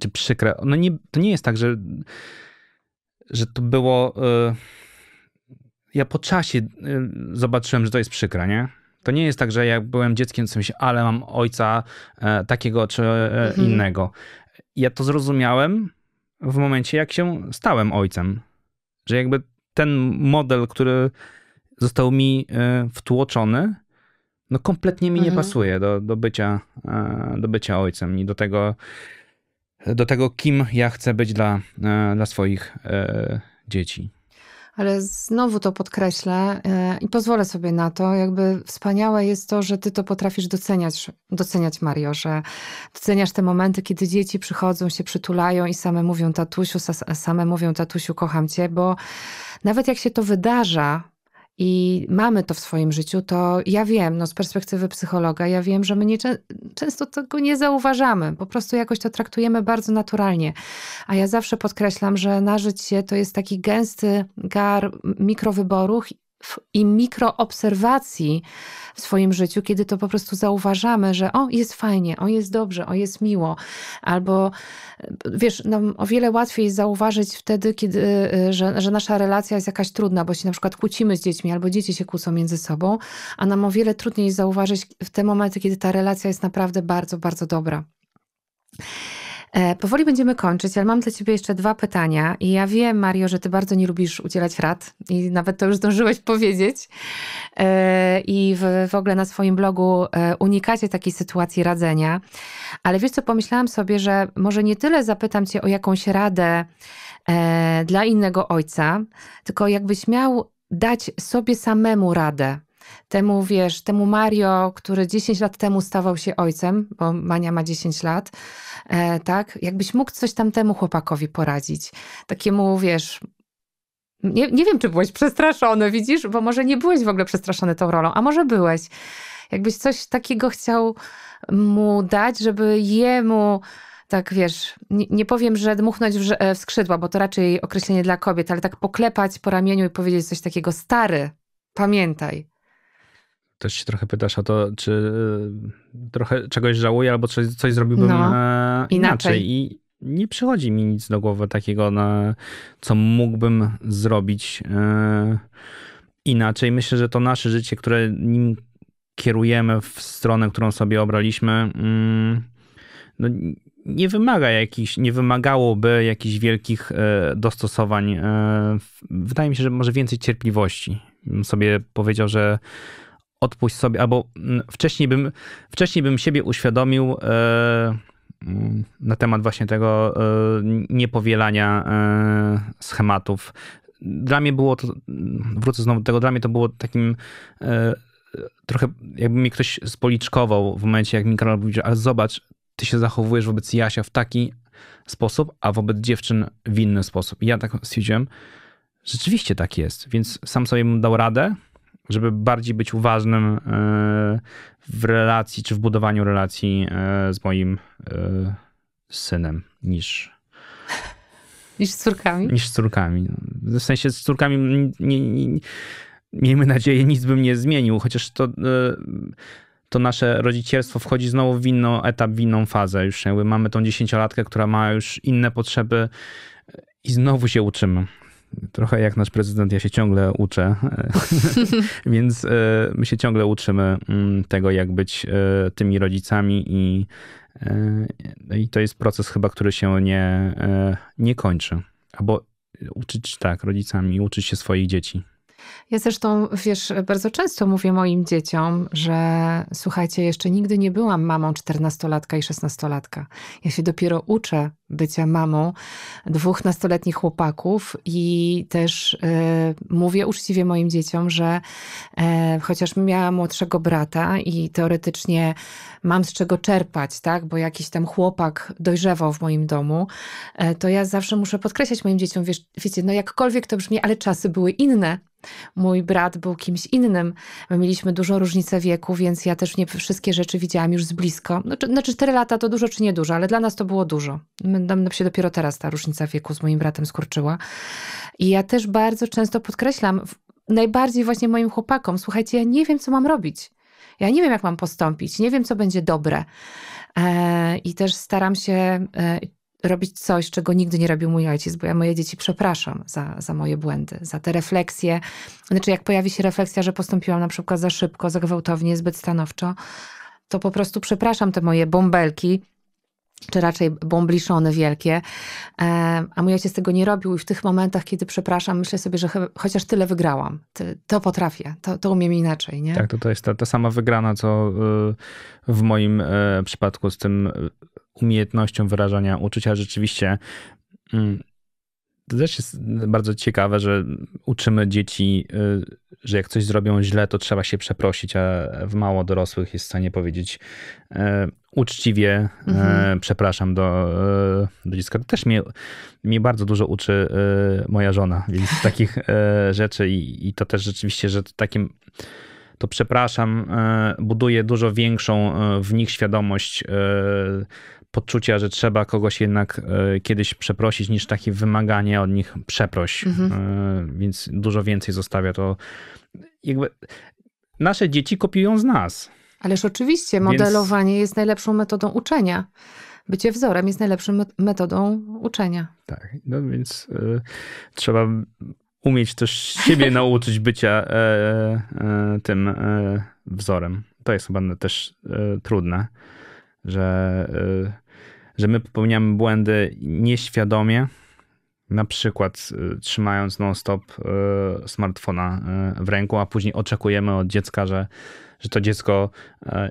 czy przykre, no nie, to nie jest tak, że, że to było e, ja po czasie y, zobaczyłem, że to jest przykre, nie? To nie jest tak, że jak byłem dzieckiem, to myślę, ale mam ojca e, takiego czy e, mhm. innego. Ja to zrozumiałem w momencie, jak się stałem ojcem. Że jakby ten model, który został mi e, wtłoczony, no kompletnie mi nie mhm. pasuje do, do, bycia, do bycia ojcem i do tego, do tego, kim ja chcę być dla, dla swoich dzieci ale znowu to podkreślę e, i pozwolę sobie na to, jakby wspaniałe jest to, że ty to potrafisz doceniać, doceniać Mario, że doceniasz te momenty, kiedy dzieci przychodzą, się przytulają i same mówią tatusiu, same mówią tatusiu kocham cię, bo nawet jak się to wydarza, i mamy to w swoim życiu, to ja wiem, no z perspektywy psychologa, ja wiem, że my nie, często tego nie zauważamy, po prostu jakoś to traktujemy bardzo naturalnie. A ja zawsze podkreślam, że na życie to jest taki gęsty gar mikrowyborów i mikroobserwacji w swoim życiu, kiedy to po prostu zauważamy, że o, jest fajnie, o, jest dobrze, o, jest miło. Albo e, wiesz, nam o wiele łatwiej jest zauważyć wtedy, kiedy, e, że, że nasza relacja jest jakaś trudna, bo się na przykład kłócimy z dziećmi albo dzieci się kłócą między sobą, a nam o wiele trudniej jest zauważyć w te momenty, kiedy ta relacja jest naprawdę bardzo, bardzo dobra. E, powoli będziemy kończyć, ale mam dla Ciebie jeszcze dwa pytania. I ja wiem, Mario, że Ty bardzo nie lubisz udzielać rad i nawet to już zdążyłeś powiedzieć. E, I w, w ogóle na swoim blogu e, unikacie takiej sytuacji radzenia. Ale wiesz co, pomyślałam sobie, że może nie tyle zapytam Cię o jakąś radę dla innego ojca, tylko jakbyś miał dać sobie samemu radę temu, wiesz, temu Mario, który 10 lat temu stawał się ojcem, bo Mania ma 10 lat, e, tak? Jakbyś mógł coś tamtemu chłopakowi poradzić. Takiemu, wiesz, nie, nie wiem, czy byłeś przestraszony, widzisz? Bo może nie byłeś w ogóle przestraszony tą rolą, a może byłeś. Jakbyś coś takiego chciał mu dać, żeby jemu tak wiesz, nie, powiem, że dmuchnąć w, e, w, skrzydła, bo to raczej określenie dla kobiet, ale tak poklepać po ramieniu i powiedzieć coś takiego, stary, pamiętaj, też się trochę pytasz o to, czy y, trochę czegoś żałuję albo coś, coś zrobiłbym no, e, inaczej. inaczej. I nie przychodzi mi nic do głowy takiego, na co mógłbym zrobić e, inaczej. Myślę, że to nasze życie, które nim kierujemy w stronę, którą sobie obraliśmy, mm, no, nie wymaga jakichś, nie wymagałoby jakichś wielkich e, dostosowań. Wydaje mi się, że może więcej cierpliwości. Bym sobie powiedział, że odpuść sobie, albo mm, wcześniej bym, wcześniej bym siebie uświadomił e, mm, na temat właśnie tego e, niepowielania e, schematów. Dla mnie było to, mm, wrócę znowu do tego, dla mnie to było takim trochę jakby mi ktoś spoliczkował w momencie, jak mi Karol powiedział, ale zobacz, ty się zachowujesz wobec Jasia w taki sposób, a wobec dziewczyn w inny sposób. I ja tak stwierdziłem, rzeczywiście tak jest, więc sam sobie bym dał radę, żeby bardziej być uważnym e, w relacji czy w budowaniu relacji e, z moim e, synem niż. Niż z córkami? Niż z córkami. W sensie z córkami nie, nie, miejmy nadzieję, nic bym nie zmienił, chociaż to, to nasze rodzicielstwo wchodzi znowu w inny etap, w inną fazę. Już jakby mamy tą dziesięciolatkę, która ma już inne potrzeby i znowu się uczymy trochę jak nasz prezydent, ja się ciągle uczę, e, więc e, my się ciągle uczymy mm, tego, jak być e, tymi rodzicami i, i to jest proces chyba, który się nie, nie kończy. Albo uczyć tak, rodzicami, uczyć się swoich dzieci. Ja zresztą, wiesz, bardzo często mówię moim dzieciom, że słuchajcie, jeszcze nigdy nie byłam mamą czternastolatka i szesnastolatka. Ja się dopiero uczę bycia mamą dwóch nastoletnich chłopaków i też y, mówię uczciwie moim dzieciom, że y, chociaż miałam młodszego brata i teoretycznie mam z czego czerpać, tak, bo jakiś tam chłopak dojrzewał w moim domu, y, to ja zawsze muszę podkreślać moim dzieciom, wiesz, wiecie, no jakkolwiek to brzmi, ale czasy były inne. Mój brat był kimś innym. My mieliśmy dużo różnicę wieku, więc ja też nie wszystkie rzeczy widziałam już z blisko. Znaczy, no, znaczy 4 lata to dużo czy niedużo, ale dla nas to było dużo. Nam się dopiero teraz ta różnica wieku z moim bratem skurczyła. I ja też bardzo często podkreślam, najbardziej właśnie moim chłopakom, słuchajcie, ja nie wiem, co mam robić. Ja nie wiem, jak mam postąpić, nie wiem, co będzie dobre. E, I też staram się e, robić coś, czego nigdy nie robił mój ojciec, bo ja moje dzieci przepraszam za, za moje błędy, za te refleksje. Znaczy, jak pojawi się refleksja, że postąpiłam na przykład za szybko, za gwałtownie, zbyt stanowczo, to po prostu przepraszam te moje bąbelki, czy raczej bąbliszony wielkie. A mój ojciec tego nie robił i w tych momentach, kiedy przepraszam, myślę sobie, że chociaż tyle wygrałam. To potrafię, to, to umiem inaczej, nie? Tak, to, to jest ta, ta sama wygrana, co y, w moim e, przypadku z tym umiejętnością wyrażania uczucia rzeczywiście. Mm, to też jest bardzo ciekawe, że uczymy dzieci, y, że jak coś zrobią źle, to trzeba się przeprosić, a w mało dorosłych jest w stanie powiedzieć y, uczciwie y, mhm. przepraszam do, do dziecka. To też mnie, mnie bardzo dużo uczy moja żona, więc takich rzeczy i, i to też rzeczywiście, że takim to przepraszam, buduje dużo większą w nich świadomość poczucia, że trzeba kogoś jednak e, kiedyś przeprosić, niż takie wymaganie od nich przeproś. Mhm. E, więc dużo więcej zostawia to. Jakby nasze dzieci kopiują z nas. Ależ oczywiście, modelowanie Więc... jest najlepszą metodą uczenia. Bycie wzorem jest najlepszą metodą uczenia. Tak, no więc y, trzeba umieć też siebie nauczyć bycia tym wzorem. To jest chyba też trudne, że że my popełniamy błędy nieświadomie, na przykład y, trzymając non-stop y, smartfona y, w ręku, a później oczekujemy od dziecka, że, że to dziecko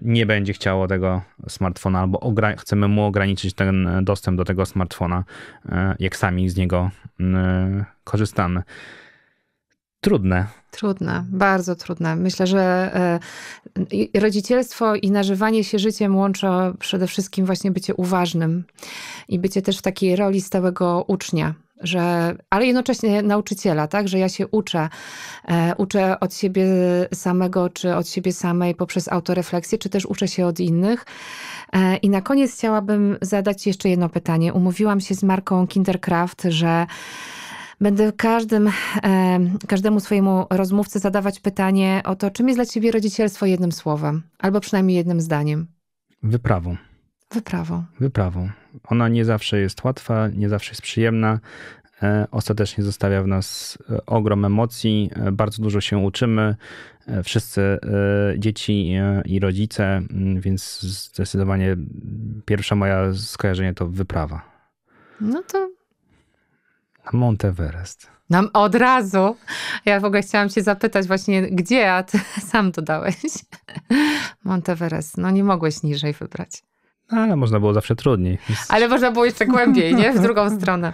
nie będzie chciało tego smartfona, albo chcemy mu ograniczyć ten dostęp do tego smartfona, jak sami z niego korzystamy trudne. Trudne, bardzo trudne. Myślę, że e, rodzicielstwo i nażywanie się życiem łączą przede wszystkim właśnie bycie uważnym i bycie też w takiej roli stałego ucznia. Że, ale jednocześnie nauczyciela, tak? Że ja się uczę. E, uczę od siebie samego, czy od siebie samej poprzez autorefleksję, czy też uczę się od innych. E, I na koniec chciałabym zadać jeszcze jedno pytanie. Umówiłam się z marką Kindercraft, że Będę każdym, każdemu swojemu rozmówcy zadawać pytanie o to, czym jest dla ciebie rodzicielstwo jednym słowem, albo przynajmniej jednym zdaniem. Wyprawą. Wyprawą. Wyprawą. Ona nie zawsze jest łatwa, nie zawsze jest przyjemna. E, ostatecznie zostawia w nas e, ogrom emocji, e, bardzo dużo się uczymy, wszyscy dzieci i rodzice, mm, więc zdecydowanie pierwsza moja skojarzenie to wyprawa. No to na Monteverest. Nam od razu. Ja w ogóle chciałam się zapytać właśnie gdzie, a ty sam dodałeś. Monteverest. No nie mogłeś niżej wybrać. No, ale można było zawsze trudniej. Ale można było jeszcze głębiej, nie? W drugą stronę.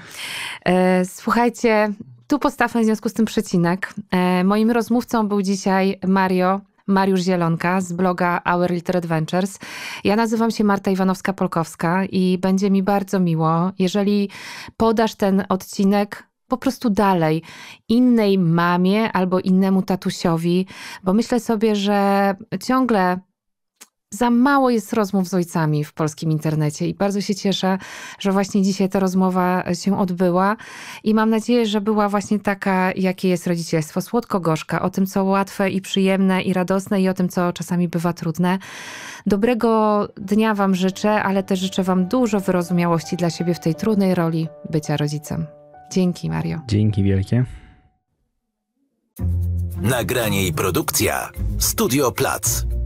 E, słuchajcie, tu postawmy w związku z tym przecinek. E, moim rozmówcą był dzisiaj Mario Mariusz Zielonka z bloga Our Little Adventures. Ja nazywam się Marta Iwanowska-Polkowska i będzie mi bardzo miło, jeżeli podasz ten odcinek po prostu dalej innej mamie albo innemu tatusiowi, bo myślę sobie, że ciągle za mało jest rozmów z ojcami w polskim internecie i bardzo się cieszę, że właśnie dzisiaj ta rozmowa się odbyła i mam nadzieję, że była właśnie taka, jakie jest rodzicielstwo, słodko-gorzka, o tym, co łatwe i przyjemne i radosne i o tym, co czasami bywa trudne. Dobrego dnia Wam życzę, ale też życzę Wam dużo wyrozumiałości dla siebie w tej trudnej roli bycia rodzicem. Dzięki, Mario. Dzięki wielkie. Nagranie i produkcja Studio Plac.